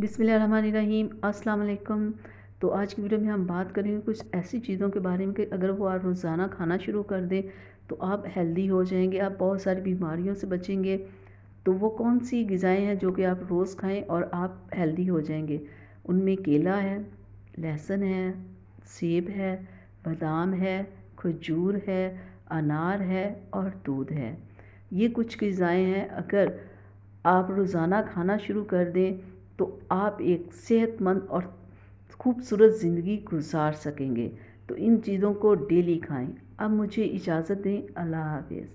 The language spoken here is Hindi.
बिसमीम अस्सलाम तो आज की वीडियो में हम बात करेंगे कुछ ऐसी चीज़ों के बारे में कि अगर वो आप रोज़ाना खाना शुरू कर दें तो आप हेल्दी हो जाएंगे आप बहुत सारी बीमारियों से बचेंगे तो वो कौन सी गज़ाएँ हैं जो कि आप रोज़ खाएं और आप हेल्दी हो जाएंगे उनमें केला है लहसुन है सेब है बादाम है खजूर है अनार है और दूध है ये कुछ गज़ाएँ हैं अगर आप रोज़ाना खाना शुरू कर दें तो आप एक सेहतमंद और खूबसूरत ज़िंदगी गुजार सकेंगे तो इन चीज़ों को डेली खाएं अब मुझे इजाज़त दें अल्लाह हाफिज़